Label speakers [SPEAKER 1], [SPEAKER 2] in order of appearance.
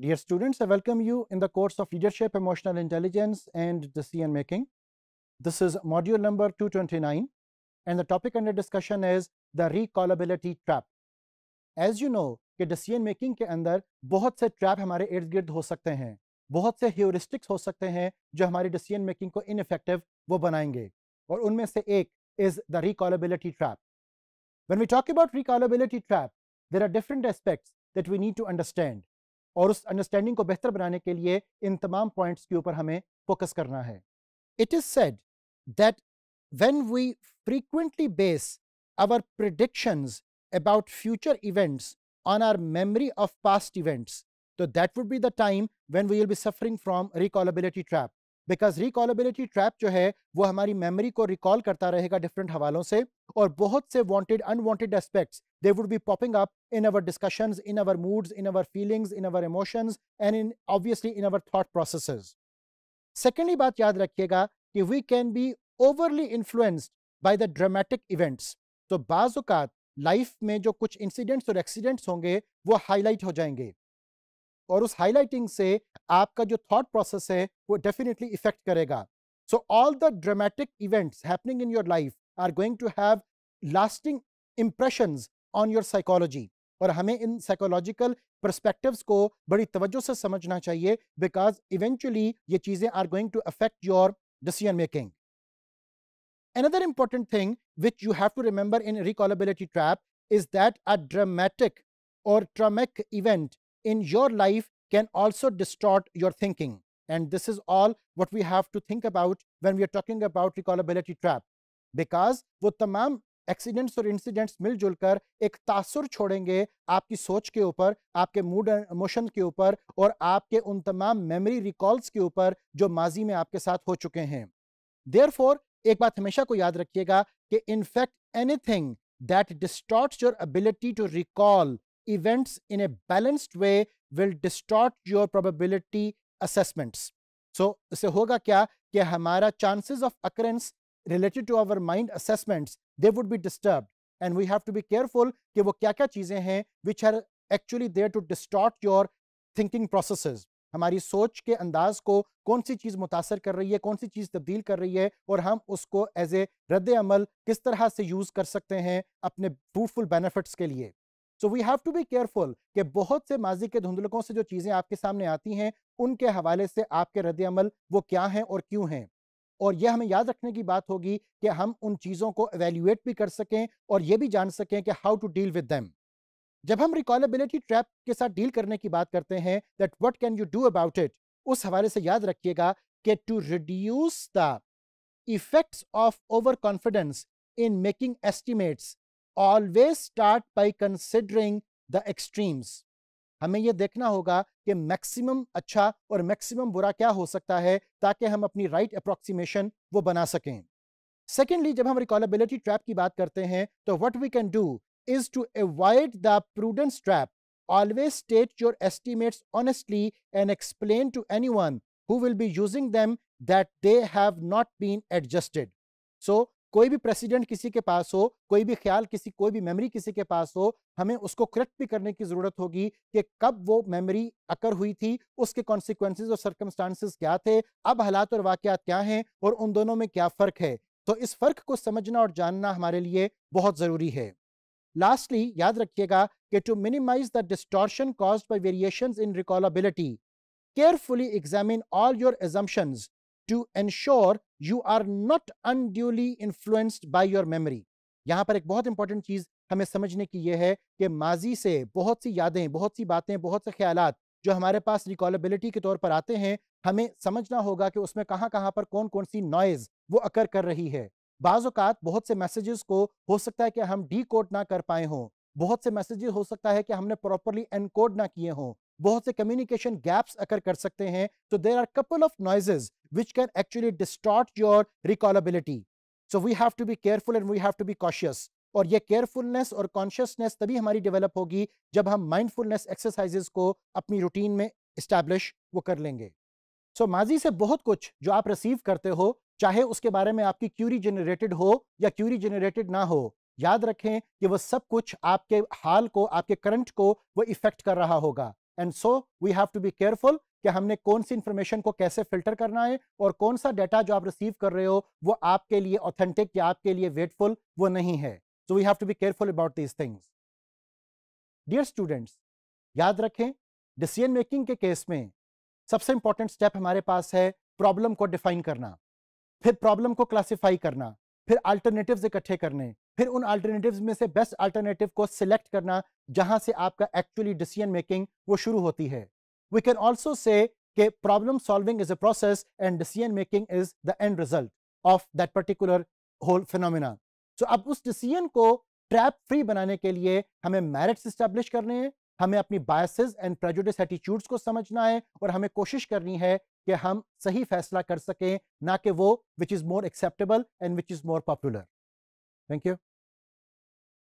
[SPEAKER 1] Dear students, I welcome you in the course of Leadership, Emotional Intelligence and Decision Making. This is module number 229 and the topic under discussion is the recallability trap. As you know कि decision making के अंदर बहुत से trap हमारे इर्द गिर्द हो सकते हैं बहुत से heuristics हो सकते हैं जो हमारी decision making को ineffective वो बनाएंगे और उनमें से एक is the recallability trap. When we talk about recallability trap, there are different aspects that we need to understand. और उस अंडरस्टैंडिंग को बेहतर बनाने के लिए इन तमाम पॉइंट्स के ऊपर हमें फोकस करना है it is said that when we frequently base our prediction about future events on our memory of past events तो that would be the time when we will be suffering from recallability trap because recallability trap जो है वो हमारी memory को recall करता रहेगा different हवालों से और बहुत से wanted unwanted aspects they would be popping up in our discussion in our moods in our feelings in our emotions and in obviously in our thought processes secondly बात याद रखिएगा कि we can be overly influenced by the dramatic events तो बाज़ात life में जो कुछ incidents और एक्सीडेंट्स होंगे वो हाईलाइट हो जाएंगे और उस हाईलाइटिंग से आपका जो थॉट प्रोसेस है वो डेफिनेटली इफेक्ट करेगा so all the dramatic events happening in your life are going to have lasting impressions on your psychology और हमें इन साइकोलॉजिकल परस्पेक्टिव्स को बड़ी तवज्जो से समझना चाहिए बिकॉज इवेंचुअली ये चीज़ें are going to affect your decision making Another important thing which you have to remember in recallability trap is that a dramatic or traumatic event in your life can also distort your thinking. And this is all what we have to think about when we are talking about recallability trap. Because वो तमाम accidents और incidents मिलजुल कर एक तासुर छोड़ेंगे आपकी सोच के ऊपर आपके मूड एंड इमोशन के ऊपर और आपके उन तमाम मेमोरी रिकॉल्स के ऊपर जो माजी में आपके साथ हो चुके हैं देयर एक बात हमेशा को याद रखिएगा कि in fact anything that distorts your ability to recall events in a balanced way will distort your probability assessments. So, इससे होगा क्या कि हमारा chances of occurrence related to our mind assessments they would be disturbed and we have to be careful कि वो क्या क्या चीज़ें हैं which are actually there to distort your thinking processes. हमारी सोच के अंदाज को कौन सी चीज़ मुतासर कर रही है कौन सी चीज़ तब्दील कर रही है और हम उसको एज ए रद्द अमल किस तरह से यूज़ कर सकते हैं अपने फ्रूटफुल बेनिफिट्स के लिए so we have to be careful कि बहुत से माजी के धुंधलकों से जो चीज़ें आपके सामने आती हैं उनके हवाले से आपके रद्द अमल वो क्या हैं और क्यों हैं और यह हमें याद रखने की बात होगी कि हम उन चीज़ों को एवेल्यूएट भी कर सकें और ये भी जान सकें कि how to deal with them जब हम रिकॉलेबिलिटी ट्रैप के साथ डील करने की बात करते हैं that what can you do about it उस हवाले से याद रखिएगा कि to reduce the effects of over confidence in making estimates always start by considering the extremes हमें यह देखना होगा कि मैक्सिमम अच्छा और मैक्सिमम बुरा क्या हो सकता है ताकि हम अपनी राइट right अप्रोक्सीमेशन वो बना सकें सेकेंडली जब हम रिकॉलेबिलिटी ट्रैप की बात करते हैं तो what we can do is to avoid the prudence trap always state your estimates honestly and explain to any one who will be using them that they have not been adjusted so कोई भी president किसी के पास हो कोई भी ख्याल किसी कोई भी मेमोरी किसी के पास हो हमें उसको करेक्ट भी करने की जरूरत होगी कि कब वो मेमोरी अकर हुई थी उसके कॉन्सिक्वेंसेज और सर्कमस्टांसेस क्या थे अब हालात और वाकत क्या हैं और उन दोनों में क्या फ़र्क है तो इस फ़र्क को समझना और जानना हमारे लिए बहुत ज़रूरी है लास्टली याद रखिएगा कि to minimize the distortion cause by variation in recallability carefully examine all your assumptions to ensure you are not unduly influenced by your memory. यहां पर एक बहुत इंपॉर्टेंट चीज हमें समझने की यह है कि माजी से बहुत सी यादें बहुत सी बातें बहुत से ख्याल जो हमारे पास रिकॉलेबिलिटी के तौर पर आते हैं हमें समझना होगा कि उसमें कहां कहाँ पर कौन कौन सी नॉइज वो अकर कर रही है बाज़ात बहुत से मैसेजेस को हो सकता है कि हम डी कोड ना कर पाए हों बहुत से मैसेजेस हो सकता है कि हमने प्रॉपरली एनकोड ना किए हों बहुत से कम्युनिकेशन गैप्स अकर कर सकते हैं तो there are couple of noises which can actually distort your recallability so we have to be careful and we have to be cautious और ये केयरफुलनेस और कॉन्शियसनेस तभी हमारी डेवलप होगी जब हम माइंडफुलनेस एक्सरसाइजेस को अपनी रूटीन में इस्टेब्लिश वो कर लेंगे सो so, माजी से बहुत कुछ जो आप रिसीव करते हो चाहे उसके बारे में आपकी क्यूरी जनरेटेड हो या क्यूरी जनरेटेड ना हो याद रखें कि वो सब कुछ आपके हाल को आपके करंट को वो इफेक्ट कर रहा होगा and so we have to be careful कि हमने कौन सी इन्फॉर्मेशन को कैसे फिल्टर करना है और कौन सा डाटा जो आप रिसीव कर रहे हो वो आपके लिए ऑथेंटिक या आपके लिए वेटफुल वो नहीं है so we have to be careful about these things dear students याद रखें डिसीजन मेकिंग के केस में सबसे इंपॉर्टेंट स्टेप हमारे पास है प्रॉब्लम को डिफाइन करना फिर प्रॉब्लम को क्लासीफाई करना फिर अल्टरनेटिव्स इकट्ठे करने फिर उन अल्टरनेटिव्स में से बेस्ट अल्टरनेटिव को सिलेक्ट करना जहां से आपका एक्चुअली डिसीजन मेकिंग वो शुरू होती है we can also say problem solving is a process and decision making is the end result of that particular whole phenomena so अब उस डिसीजन को ट्रैप फ्री बनाने के लिए हमें मैरिट्स इस्टेब्लिश करने हैं हमें अपनी बायसेस एंड प्रेजुडिस एटीट्यूड्स को समझना है और हमें कोशिश करनी है कि हम सही फैसला कर सकें ना कि वो which is more acceptable and which is more popular thank you